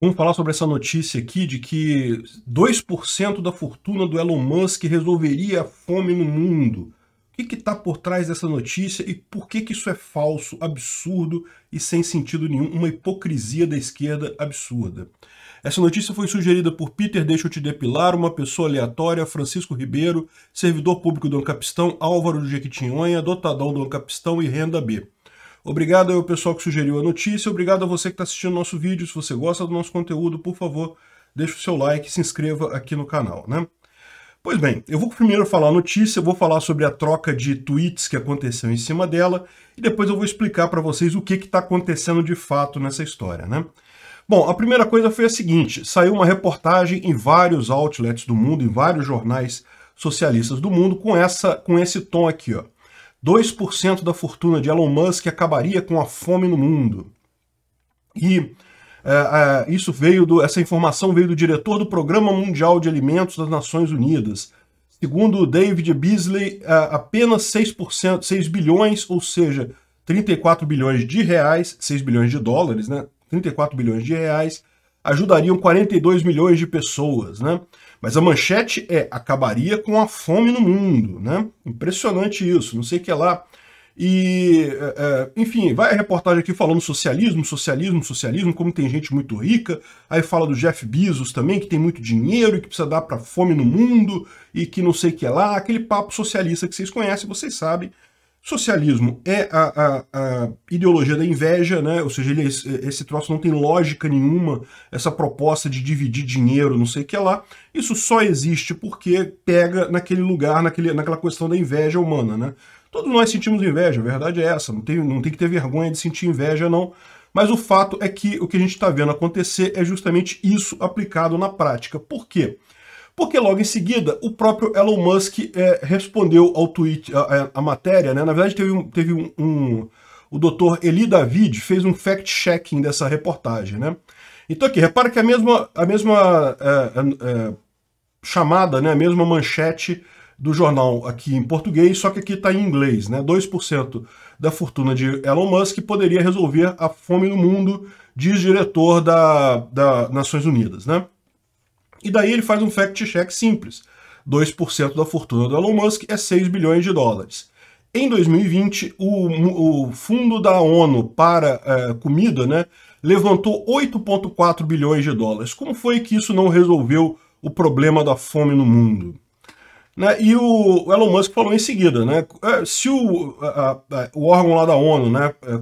Vamos falar sobre essa notícia aqui de que 2% da fortuna do Elon Musk resolveria a fome no mundo. O que está por trás dessa notícia e por que, que isso é falso, absurdo e sem sentido nenhum, uma hipocrisia da esquerda absurda? Essa notícia foi sugerida por Peter Deixa Eu Te Depilar, uma pessoa aleatória, Francisco Ribeiro, servidor público do Ancapistão, Álvaro do Jequitinhonha, dotadão do Ancapistão e Renda B. Obrigado ao pessoal que sugeriu a notícia, obrigado a você que está assistindo nosso vídeo. Se você gosta do nosso conteúdo, por favor, deixe o seu like e se inscreva aqui no canal, né? Pois bem, eu vou primeiro falar a notícia, vou falar sobre a troca de tweets que aconteceu em cima dela e depois eu vou explicar para vocês o que está acontecendo de fato nessa história, né? Bom, a primeira coisa foi a seguinte: saiu uma reportagem em vários outlets do mundo, em vários jornais socialistas do mundo, com essa, com esse tom aqui, ó. 2% da fortuna de Elon Musk acabaria com a fome no mundo. E é, é, isso veio do, essa informação veio do diretor do Programa Mundial de Alimentos das Nações Unidas. Segundo David Beasley, é, apenas 6%, 6 bilhões, ou seja, 34 bilhões de reais, 6 bilhões de dólares, né? 34 bilhões de reais, ajudariam 42 milhões de pessoas, né? Mas a manchete é acabaria com a fome no mundo, né? Impressionante isso, não sei o que lá. E, é, é, enfim, vai a reportagem aqui falando socialismo, socialismo, socialismo, como tem gente muito rica. Aí fala do Jeff Bezos também, que tem muito dinheiro e que precisa dar para fome no mundo e que não sei o que lá. Aquele papo socialista que vocês conhecem, vocês sabem, Socialismo é a, a, a ideologia da inveja, né? ou seja, ele, é esse troço não tem lógica nenhuma, essa proposta de dividir dinheiro, não sei o que lá. Isso só existe porque pega naquele lugar, naquele, naquela questão da inveja humana. Né? Todos nós sentimos inveja, a verdade é essa, não tem, não tem que ter vergonha de sentir inveja, não. Mas o fato é que o que a gente está vendo acontecer é justamente isso aplicado na prática. Por quê? Porque logo em seguida, o próprio Elon Musk é, respondeu ao tweet, a, a, matéria, né? Na verdade, teve um. Teve um, um o doutor Eli David fez um fact-checking dessa reportagem, né? Então aqui, repara que a mesma, a mesma é, é, é chamada, né, a mesma manchete do jornal aqui em português, só que aqui está em inglês, né? 2% da fortuna de Elon Musk poderia resolver a fome no mundo, diz diretor da, da Nações Unidas, né? E daí ele faz um fact-check simples. 2% da fortuna do Elon Musk é 6 bilhões de dólares. Em 2020, o, o fundo da ONU para é, comida né, levantou 8,4 bilhões de dólares. Como foi que isso não resolveu o problema da fome no mundo? Né, e o, o Elon Musk falou em seguida, né, é, se o, a, a, o órgão lá da ONU né, é,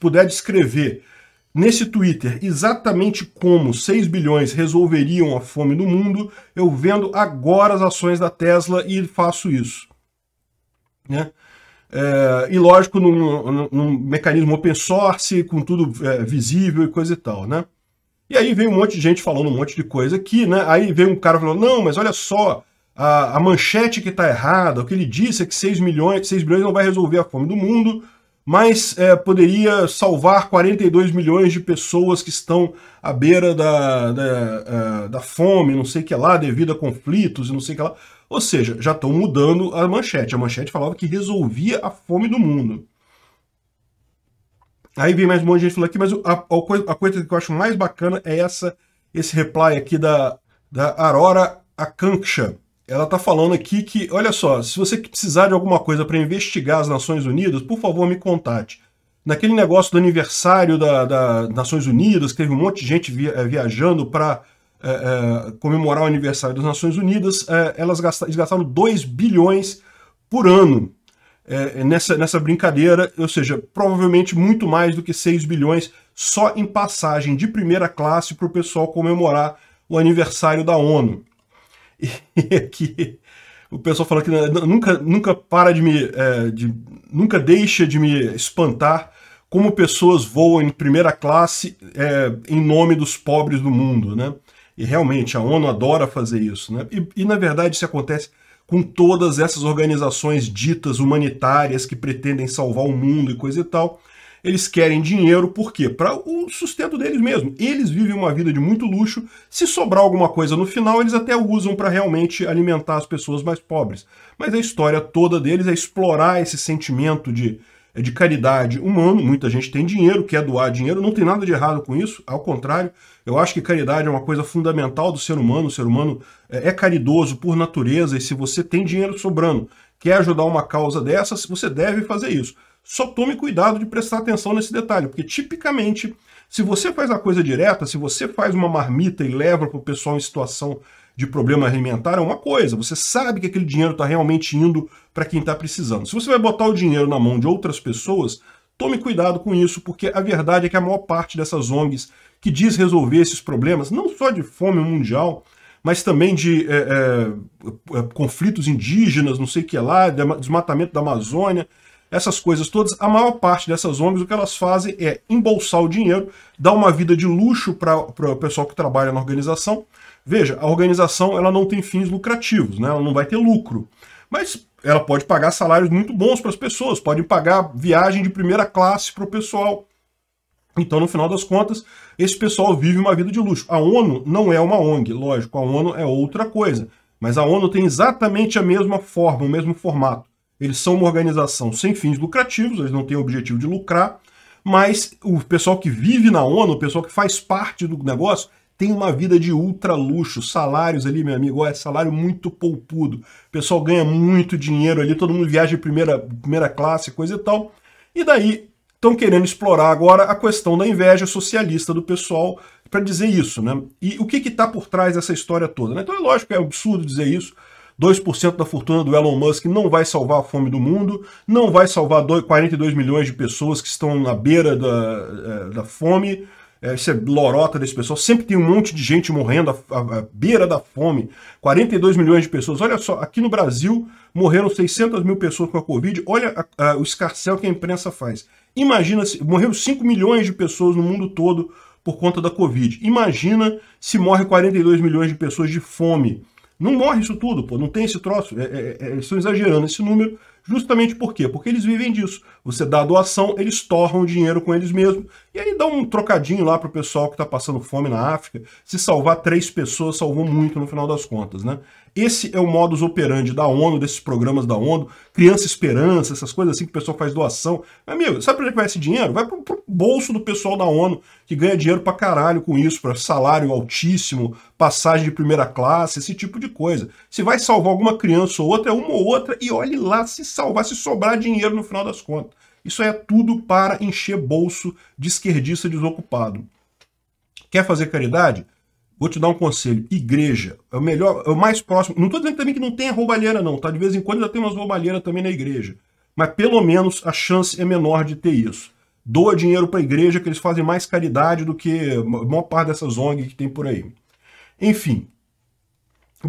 puder descrever Nesse Twitter, exatamente como 6 bilhões resolveriam a fome do mundo, eu vendo agora as ações da Tesla e faço isso. Né? É, e lógico, num, num, num, mecanismo open source, com tudo é, visível e coisa e tal, né? E aí veio um monte de gente falando um monte de coisa aqui, né? Aí veio um cara falando, não, mas olha só, a, a manchete que está errada, o que ele disse é que 6 milhões, 6 bilhões não vai resolver a fome do mundo, mas é, poderia salvar 42 milhões de pessoas que estão à beira da, da, é, da fome, não sei o que lá, devido a conflitos e não sei o que lá. Ou seja, já estão mudando a manchete. A manchete falava que resolvia a fome do mundo. Aí vem mais um monte de gente falando aqui, mas a, a, coisa que eu acho mais bacana é essa esse reply aqui da, da Aurora Akanksha ela está falando aqui que, olha só, se você precisar de alguma coisa para investigar as Nações Unidas, por favor, me contate. Naquele negócio do aniversário das da Nações Unidas, que teve um monte de gente via, eh, viajando para é, eh, é, eh, comemorar o aniversário das Nações Unidas, é, elas gastaram, gastaram 2 bilhões por ano nessa, nessa brincadeira, ou seja, provavelmente muito mais do que 6 bilhões só em passagem de primeira classe para o pessoal comemorar o aniversário da ONU. E aqui o pessoal fala que é, nunca, nunca para de me. É, de, nunca deixa de me espantar como pessoas voam em primeira classe é, em nome dos pobres do mundo, né? E realmente a ONU adora fazer isso, né? E, e na verdade isso acontece com todas essas organizações ditas humanitárias que pretendem salvar o mundo e coisa e tal. Eles querem dinheiro, por quê? Para o sustento deles mesmo. Eles vivem uma vida de muito luxo. Se sobrar alguma coisa no final, eles até usam para realmente alimentar as pessoas mais pobres. Mas a história toda deles é explorar esse sentimento de, de caridade humano. Muita gente tem dinheiro, quer doar dinheiro, não tem nada de errado com isso. Ao contrário, eu acho que caridade é uma coisa fundamental do ser humano. O ser humano é, é caridoso por natureza e se você tem dinheiro sobrando, quer ajudar uma causa dessas, você deve fazer isso. Só tome cuidado de prestar atenção nesse detalhe, porque tipicamente, se você faz a coisa direta, se você faz uma marmita e leva para o pessoal em situação de problema alimentar é uma coisa, você sabe que aquele dinheiro está realmente indo para quem está precisando. Se você vai botar o dinheiro na mão de outras pessoas, tome cuidado com isso, porque a verdade é que a maior parte dessas ONGs que diz resolver esses problemas, não só de fome mundial, mas também de é, é, conflitos indígenas, não sei o que lá, desmatamento da Amazônia, essas coisas todas, a maior parte dessas ONGs, o que elas fazem é embolsar o dinheiro, dar uma vida de luxo para o pessoal que trabalha na organização. Veja, a organização ela não tem fins lucrativos, né? ela não vai ter lucro. Mas ela pode pagar salários muito bons para as pessoas, pode pagar viagem de primeira classe para o pessoal. Então, no final das contas, esse pessoal vive uma vida de luxo. A ONU não é uma ONG, lógico, a ONU é outra coisa. Mas a ONU tem exatamente a mesma forma, o mesmo formato. Eles são uma organização sem fins lucrativos, eles não têm o objetivo de lucrar, mas o pessoal que vive na ONU, o pessoal que faz parte do negócio, tem uma vida de ultra luxo, salários ali, meu amigo, é salário muito poupudo. O pessoal ganha muito dinheiro ali, todo mundo viaja em primeira, primeira classe, coisa e tal. E daí estão querendo explorar agora a questão da inveja socialista do pessoal para dizer isso, né? E o que está por trás dessa história toda? Né? Então é lógico que é absurdo dizer isso, 2% da fortuna do Elon Musk não vai salvar a fome do mundo, não vai salvar 42 milhões de pessoas que estão na beira da, é, da fome. É, isso é lorota desse pessoal. Sempre tem um monte de gente morrendo à, beira da fome. 42 milhões de pessoas. Olha só, aqui no Brasil morreram 600 mil pessoas com a Covid. Olha a, a, o escarcel que a imprensa faz. Imagina, se morreram 5 milhões de pessoas no mundo todo por conta da Covid. Imagina se morre 42 milhões de pessoas de fome não morre isso tudo, pô, não tem esse troço. É, é, é, estão exagerando esse número Justamente por quê? Porque eles vivem disso. Você dá a doação, eles torram o dinheiro com eles mesmos, e aí dá um trocadinho lá pro pessoal que está passando fome na África. Se salvar três pessoas, salvou muito no final das contas, né? Esse é o modus operandi da ONU, desses programas da ONU, Criança Esperança, essas coisas assim que o pessoal faz doação. Amigo, sabe pra onde é vai esse dinheiro? Vai pro, bolso do pessoal da ONU, que ganha dinheiro pra caralho com isso, pra salário altíssimo, passagem de primeira classe, esse tipo de coisa. Se vai salvar alguma criança ou outra, é uma ou outra, e olhe lá se salvar, se sobrar dinheiro no final das contas. Isso é tudo para encher bolso de esquerdista desocupado. Quer fazer caridade? Vou te dar um conselho. Igreja é o melhor, é o mais próximo. Não estou dizendo também que não tem roubalheira, não, tá? De vez em quando já tem umas roubalheiras também na igreja. Mas pelo menos a chance é menor de ter isso. Doa dinheiro para a igreja, que eles fazem mais caridade do que a maior parte dessas ONG que tem por aí. Enfim,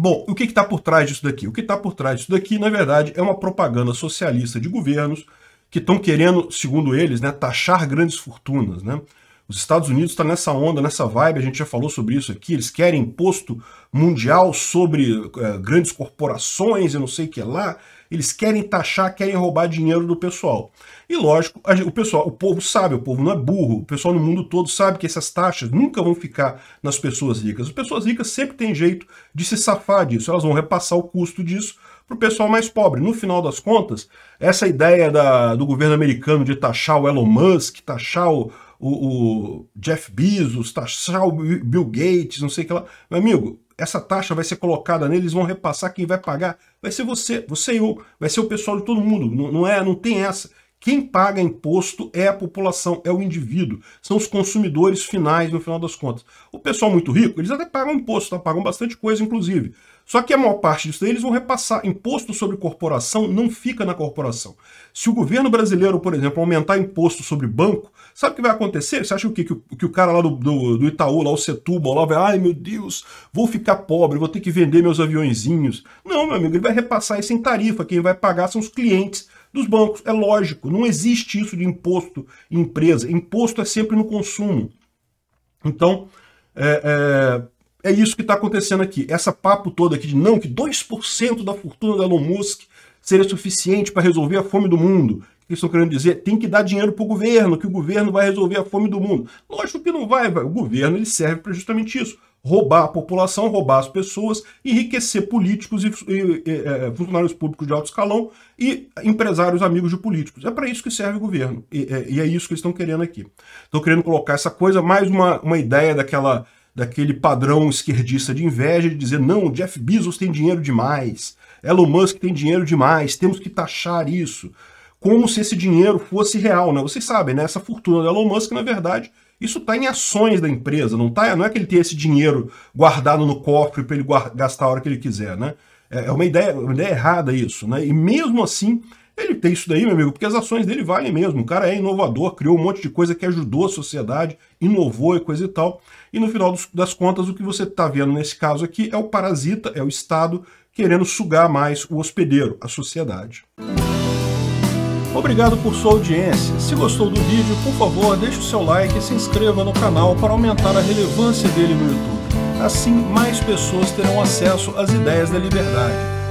Bom, o que está por trás disso daqui? O que está por trás disso daqui, na verdade, é uma propaganda socialista de governos que estão querendo, segundo eles, né, taxar grandes fortunas, né? Os Estados Unidos estão tá nessa onda, nessa vibe, a gente já falou sobre isso aqui. Eles querem imposto mundial sobre eh, grandes corporações e não sei o que lá. Eles querem taxar, querem roubar dinheiro do pessoal. E lógico, o pessoal, o povo sabe, o povo não é burro. O pessoal no mundo todo sabe que essas taxas nunca vão ficar nas pessoas ricas. As pessoas ricas sempre têm jeito de se safar disso. Elas vão repassar o custo disso para o pessoal mais pobre. No final das contas, essa ideia da, do governo americano de taxar o Elon Musk, taxar o, o, o Jeff Bezos, taxar tá, o Bill Gates, não sei o que lá. Meu amigo, essa taxa vai ser colocada neles, vão repassar, quem vai pagar vai ser você, você e eu, vai ser o pessoal de todo mundo, não, não é, não tem essa. Quem paga imposto é a população, é o indivíduo, são os consumidores finais no final das contas. O pessoal muito rico, eles até pagam imposto, tá? pagam bastante coisa inclusive, só que a maior parte disso daí eles vão repassar. Imposto sobre corporação não fica na corporação. Se o governo brasileiro, por exemplo, aumentar imposto sobre banco, sabe o que vai acontecer? Você acha o quê? Que o, que o cara lá do, do, do, Itaú, lá o Setúbal, lá vai, ai meu Deus, vou ficar pobre, vou ter que vender meus aviõezinhos. Não, meu amigo, ele vai repassar isso em tarifa. Quem vai pagar são os clientes dos bancos. É lógico, não existe isso de imposto em empresa. Imposto é sempre no consumo. Então, é, é é isso que está acontecendo aqui. Essa papo toda aqui de não, que 2% da fortuna da Elon Musk seria suficiente para resolver a fome do mundo. O que estão querendo dizer? Tem que dar dinheiro para o governo, que o governo vai resolver a fome do mundo. Lógico que não vai, vai. o governo ele serve para justamente isso. Roubar a população, roubar as pessoas, enriquecer políticos e, e, e é, é funcionários públicos de alto escalão e empresários amigos de políticos. É para isso que serve o governo. E é, e é isso que eles estão querendo aqui. Estão querendo colocar essa coisa, mais uma, uma ideia daquela daquele padrão esquerdista de inveja de dizer não, Jeff Bezos tem dinheiro demais, Elon Musk tem dinheiro demais, temos que taxar isso. Como se esse dinheiro fosse real, né? Vocês sabem, né? Essa fortuna do Elon Musk, na verdade, isso está em ações da empresa, não, tá, não é que ele tenha esse dinheiro guardado no cofre para ele gastar a hora que ele quiser, né? É, é uma ideia, uma ideia errada isso, né? E mesmo assim, ele tem isso daí, meu amigo, porque as ações dele valem mesmo. O cara é inovador, criou um monte de coisa que ajudou a sociedade, inovou e coisa e tal. E no final das contas, o que você está vendo nesse caso aqui é o parasita, é o Estado querendo sugar mais o hospedeiro, a sociedade. Obrigado por sua audiência. Se gostou do vídeo, por favor, deixe o seu like e se inscreva no canal para aumentar a relevância dele no YouTube. Assim, mais pessoas terão acesso às ideias da liberdade